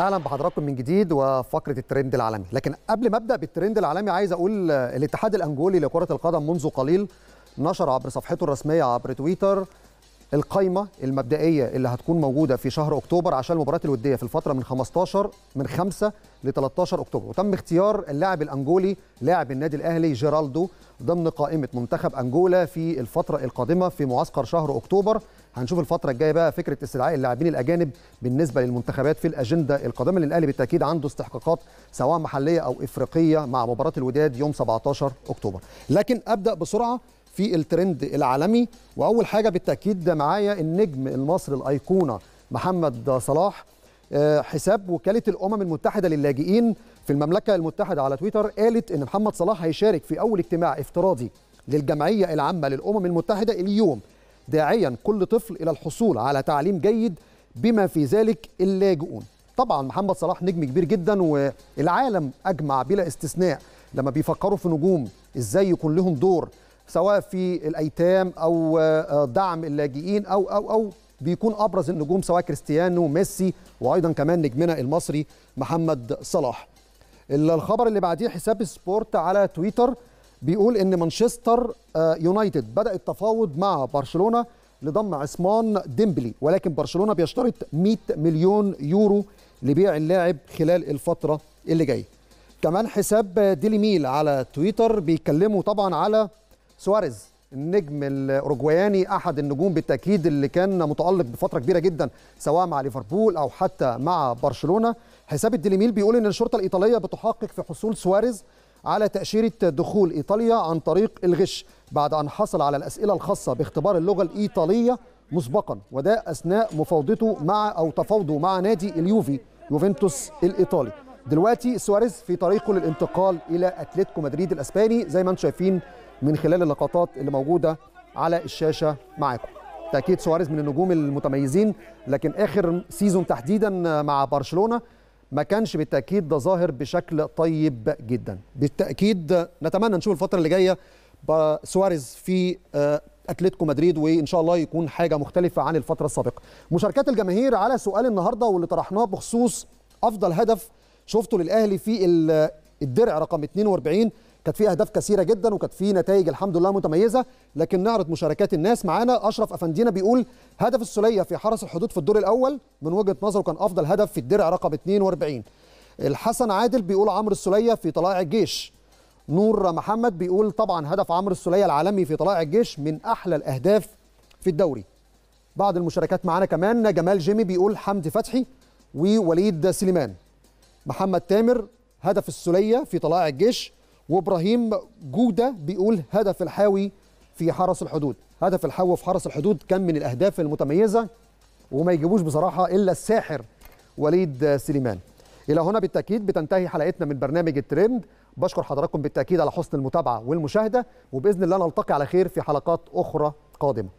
اهلا بحضراتكم من جديد وفقره الترند العالمي لكن قبل ما ابدا بالترند العالمي عايز اقول الاتحاد الانجولي لكره القدم منذ قليل نشر عبر صفحته الرسميه عبر تويتر القايمه المبدئيه اللي هتكون موجوده في شهر اكتوبر عشان المباريات الوديه في الفتره من 15 من 5 ل 13 اكتوبر وتم اختيار اللاعب الانجولي لاعب النادي الاهلي جيرالدو ضمن قائمه منتخب انجولا في الفتره القادمه في معسكر شهر اكتوبر هنشوف الفتره الجايه بقى فكره استدعاء اللاعبين الاجانب بالنسبه للمنتخبات في الاجنده القادمه الأهلي بالتاكيد عنده استحقاقات سواء محليه او افريقيه مع مباراه الوداد يوم 17 اكتوبر لكن ابدا بسرعه في الترند العالمي واول حاجه بالتاكيد معايا النجم المصري الايقونه محمد صلاح آه، حساب وكاله الامم المتحده للاجئين في المملكه المتحده على تويتر قالت ان محمد صلاح هيشارك في اول اجتماع افتراضي للجمعيه العامه للامم المتحده اليوم داعيا كل طفل الى الحصول على تعليم جيد بما في ذلك اللاجئون طبعا محمد صلاح نجم كبير جدا والعالم اجمع بلا استثناء لما بيفكروا في نجوم ازاي يكون لهم دور سواء في الايتام او آه، دعم اللاجئين او او او بيكون ابرز النجوم سواء كريستيانو ميسي وايضا كمان نجمنا المصري محمد صلاح الخبر اللي بعديه حساب سبورت على تويتر بيقول ان مانشستر آه، يونايتد بدا التفاوض مع برشلونه لضم عثمان ديمبلي ولكن برشلونه بيشترط 100 مليون يورو لبيع اللاعب خلال الفتره اللي جايه كمان حساب ديلي ميل على تويتر بيتكلموا طبعا على سواريز النجم الاوروجواياني احد النجوم بالتاكيد اللي كان متالق بفتره كبيره جدا سواء مع ليفربول او حتى مع برشلونه حساب الديليميل بيقول ان الشرطه الايطاليه بتحقق في حصول سواريز على تاشيره دخول ايطاليا عن طريق الغش بعد ان حصل على الاسئله الخاصه باختبار اللغه الايطاليه مسبقا وده اثناء مفاوضته مع او تفاوضه مع نادي اليوفي يوفنتوس الايطالي دلوقتي سواريز في طريقه للانتقال الى اتلتيكو مدريد الاسباني زي ما انتم شايفين من خلال اللقطات اللي موجوده على الشاشه معاكم تاكيد سواريز من النجوم المتميزين لكن اخر سيزون تحديدا مع برشلونه ما كانش بالتاكيد ده ظاهر بشكل طيب جدا بالتاكيد نتمنى نشوف الفتره اللي جايه سواريز في آه، اتلتيكو مدريد وان شاء الله يكون حاجه مختلفه عن الفتره السابقه مشاركات الجماهير على سؤال النهارده واللي طرحناه بخصوص افضل هدف شفته للاهلي في الدرع رقم 42 كانت في اهداف كثيره جدا وكانت في نتائج الحمد لله متميزه لكن نعرض مشاركات الناس معانا اشرف افندينا بيقول هدف السوليه في حرس الحدود في الدور الاول من وجهه نظره كان افضل هدف في الدرع رقم 42 الحسن عادل بيقول عمرو السوليه في طلائع الجيش نور محمد بيقول طبعا هدف عمرو السوليه العالمي في طلائع الجيش من احلى الاهداف في الدوري بعض المشاركات معانا كمان جمال جيمي بيقول حمدي فتحي ووليد سليمان محمد تامر هدف السوليه في طلائع الجيش وابراهيم جوده بيقول هدف الحاوي في حرس الحدود هدف الحاوي في حرس الحدود كان من الاهداف المتميزه وما يجيبوش بصراحه الا الساحر وليد سليمان الى هنا بالتاكيد بتنتهي حلقتنا من برنامج الترند بشكر حضراتكم بالتاكيد على حسن المتابعه والمشاهده وباذن الله نلتقي على خير في حلقات اخرى قادمه